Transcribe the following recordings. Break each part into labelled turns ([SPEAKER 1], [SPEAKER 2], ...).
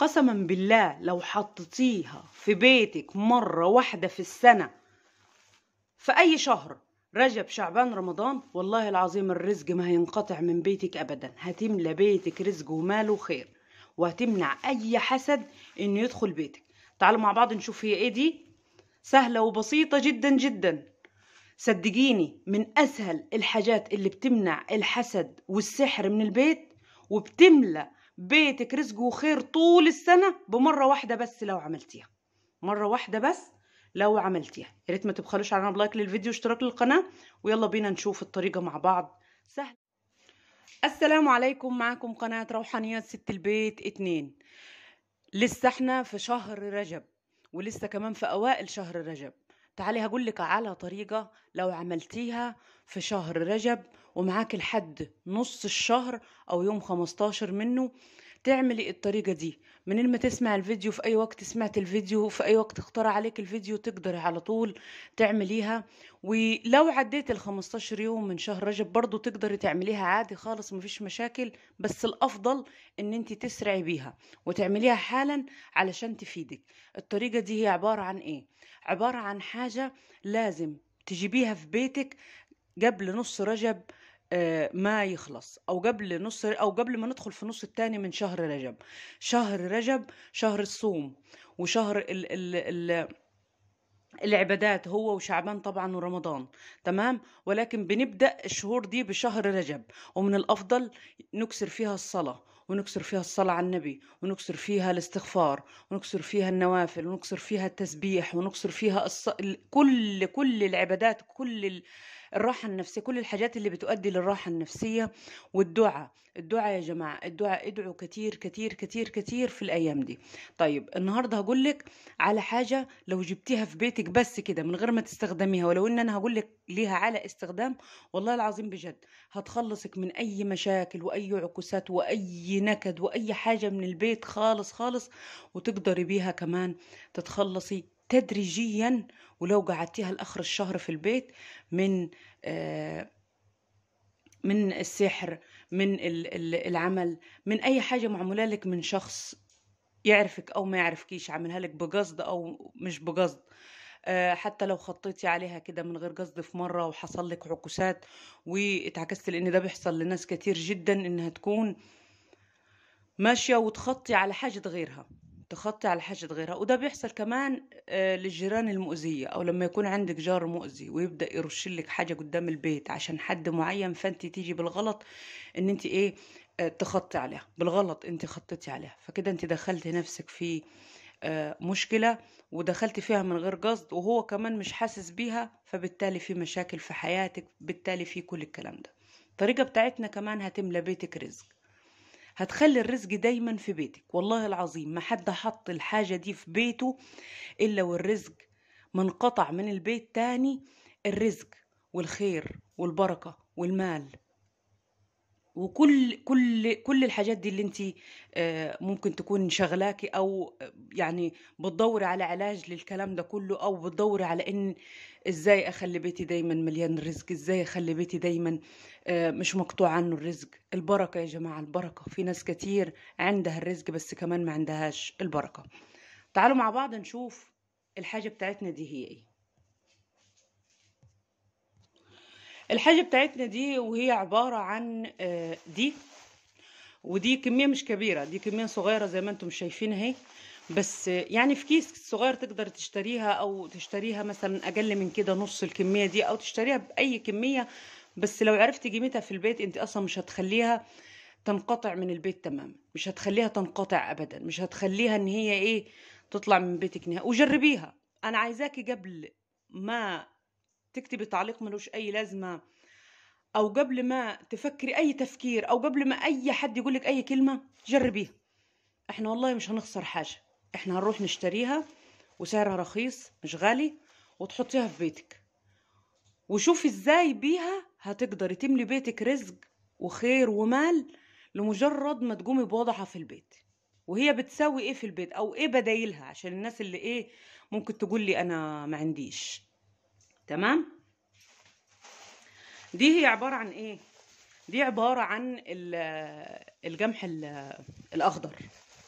[SPEAKER 1] قسما بالله لو حطيتيها في بيتك مرة واحدة في السنة في أي شهر رجب شعبان رمضان والله العظيم الرزق ما هينقطع من بيتك أبدا هتملى بيتك رزق ومال وخير وهتمنع أي حسد إنه يدخل بيتك تعالوا مع بعض نشوف هي إيه دي سهلة وبسيطة جدا جدا صدقيني من أسهل الحاجات اللي بتمنع الحسد والسحر من البيت وبتملى بيتك رزقه خير طول السنة بمرة واحدة بس لو عملتيها مرة واحدة بس لو عملتيها يا ريت ما تبخلوش علينا بلايك للفيديو واشتراك للقناة ويلا بينا نشوف الطريقة مع بعض سهل السلام عليكم معكم قناة روحانيات ست البيت اتنين لسه احنا في شهر رجب ولسه كمان في أوائل شهر رجب تعالي هقول لك على طريقة لو عملتيها في شهر رجب ومعاك لحد نص الشهر أو يوم 15 منه تعملي الطريقة دي منين ما تسمع الفيديو في أي وقت سمعت الفيديو في أي وقت اختار عليك الفيديو تقدري على طول تعمليها ولو عديت ال 15 يوم من شهر رجب برضو تقدري تعمليها عادي خالص مفيش مشاكل بس الأفضل إن أنت تسرعي بيها وتعمليها حالا علشان تفيدك الطريقة دي هي عبارة عن إيه؟ عبارة عن حاجة لازم تجيبيها في بيتك قبل نص رجب آه، ما يخلص او قبل نص او قبل ما ندخل في النص الثاني من شهر رجب شهر رجب شهر الصوم وشهر ال ال ال العبادات هو وشعبان طبعا ورمضان تمام ولكن بنبدا الشهور دي بشهر رجب ومن الافضل نكسر فيها الصلاه ونكسر فيها الصلاة على النبي ونكسر فيها الاستغفار ونكسر فيها النوافل ونكسر فيها التسبيح ونكسر فيها الص... كل كل العبادات كل الراحه النفسيه كل الحاجات اللي بتؤدي للراحه النفسيه والدعاء الدعاء يا جماعه الدعاء ادعوا كتير كتير كتير كتير في الايام دي طيب النهارده هقول لك على حاجه لو جبتيها في بيتك بس كده من غير ما تستخدميها ولو ان انا هقول لك ليها على استخدام والله العظيم بجد هتخلصك من اي مشاكل واي عكوسات واي نكد واي حاجه من البيت خالص خالص وتقدري بيها كمان تتخلصي تدريجيا ولو قعدتيها لاخر الشهر في البيت من آه، من السحر من العمل من اي حاجه معموله لك من شخص يعرفك او ما يعرفكيش عاملها لك بقصد او مش بقصد آه، حتى لو خطيتي عليها كده من غير قصد في مره وحصل لك عكوسات واتعكست لان ده بيحصل لناس كتير جدا انها تكون ماشيه وتخطي على حاجه غيرها تخطي على حاجة غيرها وده بيحصل كمان آه، للجيران المؤذية أو لما يكون عندك جار مؤذي ويبدأ يرشلك حاجة قدام البيت عشان حد معين فأنت تيجي بالغلط إن أنت إيه آه، تخطي عليها بالغلط أنت خطيتي عليها فكده أنت دخلتي نفسك في آه، مشكلة ودخلت فيها من غير قصد وهو كمان مش حاسس بيها فبالتالي في مشاكل في حياتك بالتالي في كل الكلام ده الطريقة بتاعتنا كمان هتملى بيتك رزق هتخلي الرزق دايما في بيتك والله العظيم ما حد حط الحاجة دي في بيته إلا والرزق منقطع من البيت تاني الرزق والخير والبركة والمال وكل كل كل الحاجات دي اللي انت آه، ممكن تكون شغلاكي او آه، يعني بتدوري على علاج للكلام ده كله او بتدوري على ان ازاي اخلي بيتي دايما مليان رزق ازاي اخلي بيتي دايما آه، مش مقطوع عنه الرزق البركه يا جماعه البركه في ناس كتير عندها الرزق بس كمان ما عندهاش البركه تعالوا مع بعض نشوف الحاجه بتاعتنا دي هي ايه الحاجة بتاعتنا دي وهي عبارة عن آه، دي ودي كمية مش كبيرة دي كمية صغيرة زي ما انتم شايفين اهي بس آه، يعني في كيس صغير تقدر تشتريها او تشتريها مثلا اقل من كده نص الكمية دي او تشتريها باي كمية بس لو عرفتي قيمتها في البيت انت اصلا مش هتخليها تنقطع من البيت تماما مش هتخليها تنقطع ابدا مش هتخليها ان هي ايه تطلع من بيتك نهائي وجربيها انا عايزاكي قبل ما تكتبي تعليق ملوش اي لازمه او قبل ما تفكري اي تفكير او قبل ما اي حد يقول لك اي كلمه جربيها احنا والله مش هنخسر حاجه احنا هنروح نشتريها وسعرها رخيص مش غالي وتحطيها في بيتك وشوفي ازاي بيها هتقدري تملي بيتك رزق وخير ومال لمجرد ما تقومي بوضعها في البيت وهي بتساوي ايه في البيت او ايه بدايلها عشان الناس اللي ايه ممكن تقول لي انا ما عنديش تمام دي هي عبارة عن ايه دي عبارة عن الجمح الاخضر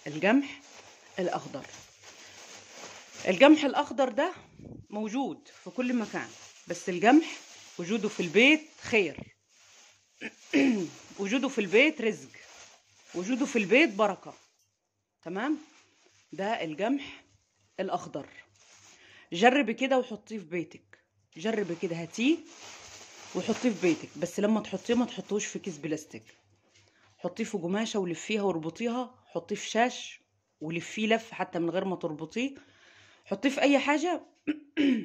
[SPEAKER 1] الجمح الاخضر الجمح الاخضر ده موجود في كل مكان بس الجمح وجوده في البيت خير وجوده في البيت رزق وجوده في البيت بركة تمام ده الجمح الاخضر جربي كده وحطيه في بيتك جربي كده هاتيه وحطيه في بيتك بس لما تحطيه ما تحطوش في كيس بلاستيك حطيه في قماشه ولفيها واربطيها حطيه في شاش ولفيه لف حتى من غير ما تربطيه حطيه في اي حاجه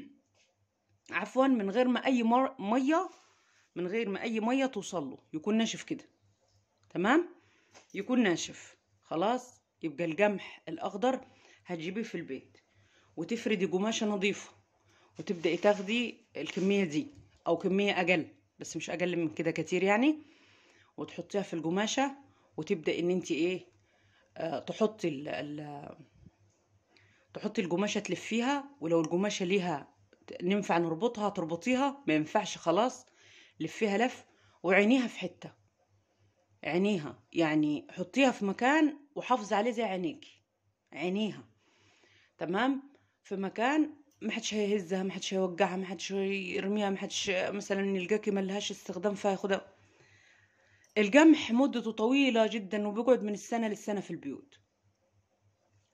[SPEAKER 1] عفوا من غير ما اي مر... ميه من غير ما اي ميه توصله يكون ناشف كده تمام يكون ناشف خلاص يبقى القمح الاخضر هتجيبيه في البيت وتفردي قماشه نظيفه وتبدأي تاخدي الكمية دي أو كمية أقل بس مش أقل من كده كتير يعني وتحطيها في القماشة وتبدأ إن أنت إيه آه تحطي ال ال تحطي القماشة تلفيها ولو القماشة ليها ننفع نربطها تربطيها ما ينفعش خلاص لفيها لف وعينيها في حتة عينيها يعني حطيها في مكان وحافظي عليه زي عينيكي عينيها تمام في مكان ما حدش هيهزها ما حدش هيوجعها ما حدش يرميها ما حدش مثلا يلقاكي ملهاش استخدام فياخدها القمح مدته طويلة جدا وبيقعد من السنة للسنة في البيوت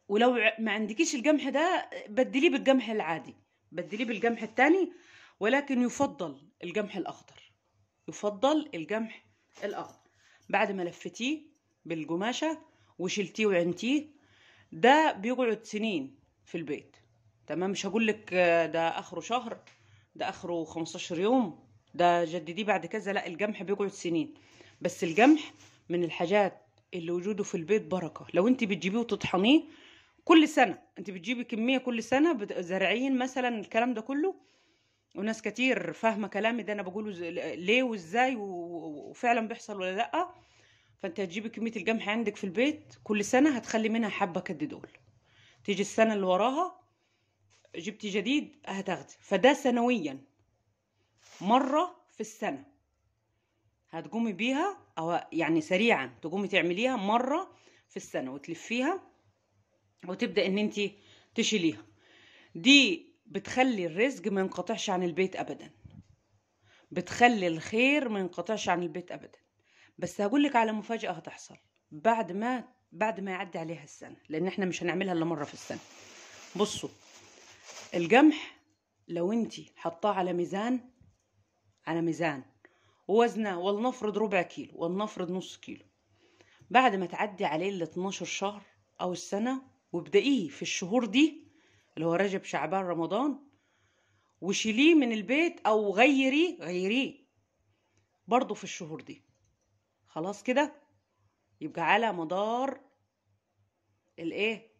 [SPEAKER 1] ولو ما عندكيش القمح ده بدليه بالقمح العادي بدليه بالقمح التاني ولكن يفضل القمح الأخضر يفضل القمح الأخضر بعد ما لفتيه بالقماشة وشلتيه وعنتيه ده بيقعد سنين في البيت تمام مش هقول لك آه، ده اخره شهر ده اخره 15 يوم ده جدديه بعد كذا لا الجمح بيقعد سنين بس الجمح من الحاجات اللي وجوده في البيت بركه لو انت بتجيبيه وتطحنيه كل سنه انت بتجيبي كميه كل سنه زارعين مثلا الكلام ده كله وناس كتير فاهمه كلامي ده انا بقوله ليه وازاي وفعلا بيحصل ولا لا فانت هتجيبي كميه القمح عندك في البيت كل سنه هتخلي منها حبه كد دول تيجي السنه اللي وراها جبتي جديد هتاخدي فده سنويا مرة في السنة هتقومي بيها أو يعني سريعا تقومي تعمليها مرة في السنة وتلفيها وتبدأ إن أنت تشيليها دي بتخلي الرزق ما ينقطعش عن البيت أبدا بتخلي الخير ما ينقطعش عن البيت أبدا بس هقولك على مفاجأة هتحصل بعد ما بعد ما يعدي عليها السنة لأن احنا مش هنعملها إلا مرة في السنة بصوا القمح لو انت حطاه على ميزان على ميزان ووزنه ولنفرض ربع كيلو ولنفرض نص كيلو بعد ما تعدي عليه ال 12 شهر او السنه وابدأيه في الشهور دي اللي هو رجب شعبان رمضان وشيليه من البيت او غيريه غيريه برضه في الشهور دي خلاص كده يبقى على مدار الايه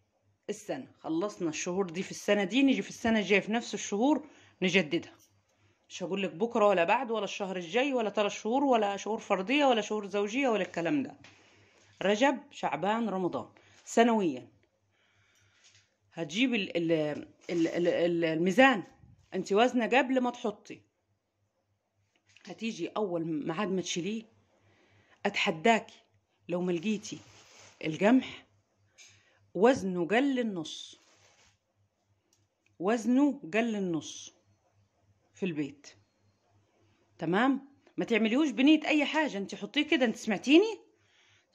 [SPEAKER 1] السنة خلصنا الشهور دي في السنة دي نيجي في السنة الجاية في نفس الشهور نجددها مش هقول لك بكرة ولا بعد ولا الشهر الجاي ولا ثلاث شهور ولا شهور فردية ولا شهور زوجية ولا الكلام ده رجب شعبان رمضان سنويا هتجيب الـ الـ الـ الميزان انت وزنة قبل ما تحطي هتيجي اول ميعاد ما تشيليه اتحداكي لو ما لقيتي القمح وزنه جل النص وزنه جل النص في البيت تمام ما تعمليهوش بنية اي حاجة انت حطيه كده انت سمعتيني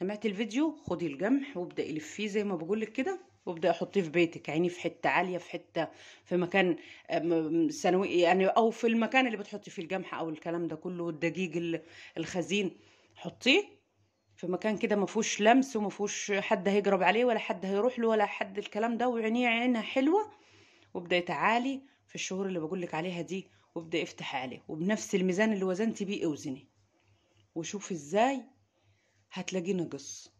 [SPEAKER 1] سمعت الفيديو خدي القمح وابدأي لفيه زي ما بقولك كده وابدأ احطيه في بيتك عينيه في حتة عالية في حتة في مكان آه، ثانوي يعني او في المكان اللي بتحطي فيه القمح او الكلام ده كله والدقيق الخزين حطيه في مكان كده ما فيهوش لمس وما فيهوش حد هيجرب عليه ولا حد هيروح له ولا حد الكلام ده وعينيه عينها حلوه وابدا يتعالي في الشهور اللي بقول لك عليها دي وابدا افتح عليه وبنفس الميزان اللي وزنتي بيه اوزني وشوفي ازاي هتلاقيه نقص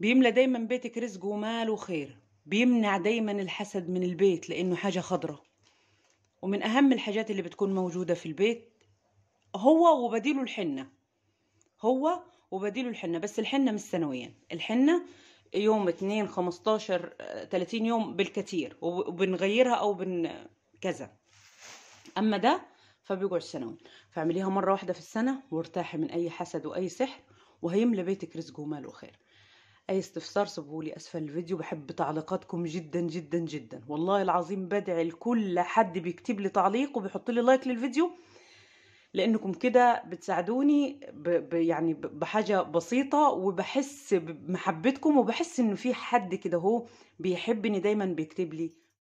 [SPEAKER 1] بيملى دايما بيتك رزق ومال وخير بيمنع دايما الحسد من البيت لانه حاجه خضره ومن اهم الحاجات اللي بتكون موجوده في البيت هو وبديله الحنه هو وبديله الحنة بس الحنة مش سنويا الحنة يوم اتنين خمستاشر آه، تلاتين يوم بالكتير وبنغيرها او بن كذا اما ده فبيقعد سنوي فاعمليها مرة واحدة في السنة وارتاحي من اي حسد واي سحر وهيملى بيتك رزق ومال وخير اي استفسار سبولي اسفل الفيديو بحب تعليقاتكم جدا جدا جدا والله العظيم بدعي لكل حد بيكتب لي تعليق وبيحط لي لايك للفيديو لانكم كده بتساعدوني ب... ب... يعني بحاجه بسيطه وبحس بمحبتكم وبحس انه في حد كده هو بيحبني دايما بيكتب لي